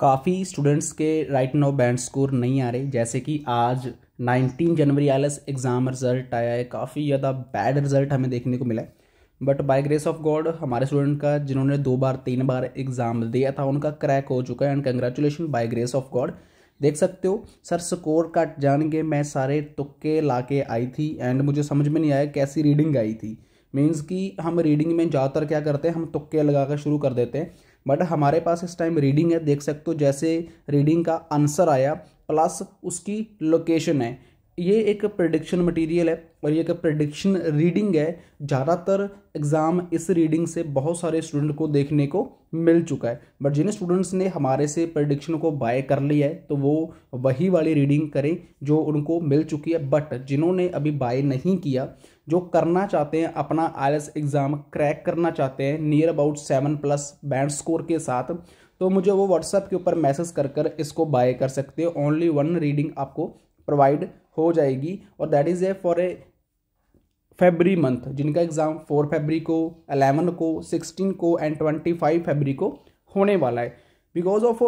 काफ़ी स्टूडेंट्स के right no band score नहीं आ रहे जैसे कि आज 19 जनवरी आई एग्ज़ाम रिज़ल्ट आया है काफ़ी ज़्यादा बैड रिज़ल्ट हमें देखने को मिला है but by grace of God हमारे स्टूडेंट का जिन्होंने दो बार तीन बार एग्ज़ाम दिया था उनका क्रैक हो चुका है and congratulation by grace of God देख सकते हो सर स्कोर कार्ड जान के मैं सारे तुक्के ला के आई थी एंड मुझे समझ में नहीं आया कैसी रीडिंग आई थी मीन्स कि हम रीडिंग में ज़्यादातर क्या करते हैं हम तुक्के लगा कर शुरू कर देते हैं बट हमारे पास इस टाइम रीडिंग है देख सकते हो जैसे रीडिंग का आंसर आया प्लस उसकी लोकेशन है ये एक प्रडिक्शन मटेरियल है और ये एक प्रडिक्शन रीडिंग है ज़्यादातर एग्ज़ाम इस रीडिंग से बहुत सारे स्टूडेंट को देखने को मिल चुका है बट जिन स्टूडेंट्स ने हमारे से प्रडिक्शन को बाय कर लिया है तो वो वही वाली रीडिंग करें जो उनको मिल चुकी है बट जिन्होंने अभी बाय नहीं किया जो करना चाहते हैं अपना आई एग्ज़ाम क्रैक करना चाहते हैं near about seven plus band score के साथ तो मुझे वो व्हाट्सएप के ऊपर मैसेज कर कर इसको बाय कर सकते हो ओनली वन रीडिंग आपको प्रोवाइड हो जाएगी और that is a for a February month जिनका एग्ज़ाम फोर फेबरी को अलेवन को सिक्सटीन को एंड ट्वेंटी फाइव फेबरी को होने वाला है बिकॉज ऑफ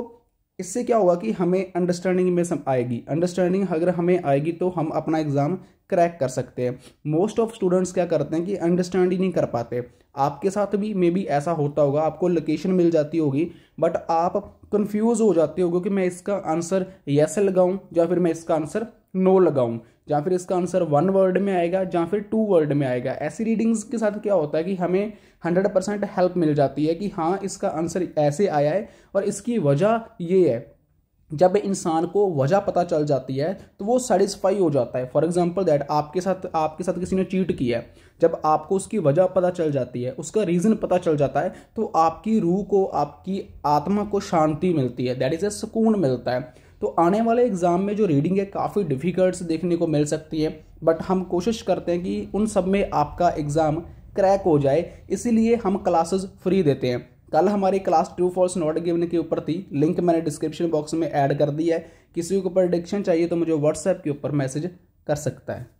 इससे क्या होगा कि हमें अंडरस्टैंडिंग में सम आएगी अंडरस्टैंडिंग अगर हमें आएगी तो हम अपना एग्ज़ाम क्रैक कर सकते हैं मोस्ट ऑफ स्टूडेंट्स क्या करते हैं कि अंडरस्टैंड ही नहीं कर पाते आपके साथ भी मे बी ऐसा होता होगा आपको लोकेशन मिल जाती होगी बट आप कंफ्यूज हो जाते होगे कि मैं इसका आंसर येस लगाऊं या फिर मैं इसका आंसर नो लगाऊं या फिर इसका आंसर वन वर्ड में आएगा या फिर टू वर्ड में आएगा ऐसी रीडिंग्स के साथ क्या होता है कि हमें हंड्रेड परसेंट हेल्प मिल जाती है कि हाँ इसका आंसर ऐसे आया है और इसकी वजह ये है जब इंसान को वजह पता चल जाती है तो वो सेटिस्फाई हो जाता है फॉर एग्जाम्पल दैट आपके साथ आपके साथ किसी ने चीट किया है जब आपको उसकी वजह पता चल जाती है उसका रीज़न पता चल जाता है तो आपकी रूह को आपकी आत्मा को शांति मिलती है दैट इज़ ए सुकून मिलता है तो आने वाले एग्ज़ाम में जो रीडिंग है काफ़ी डिफ़िकल्ट देखने को मिल सकती है बट हम कोशिश करते हैं कि उन सब में आपका एग्ज़ाम क्रैक हो जाए इसीलिए हम क्लासेस फ्री देते हैं कल हमारी class true false not given के ऊपर थी लिंक मैंने डिस्क्रिप्शन बॉक्स में ऐड कर दी है किसी के ऊपर डिक्शन चाहिए तो मुझे व्हाट्सएप के ऊपर मैसेज कर सकता है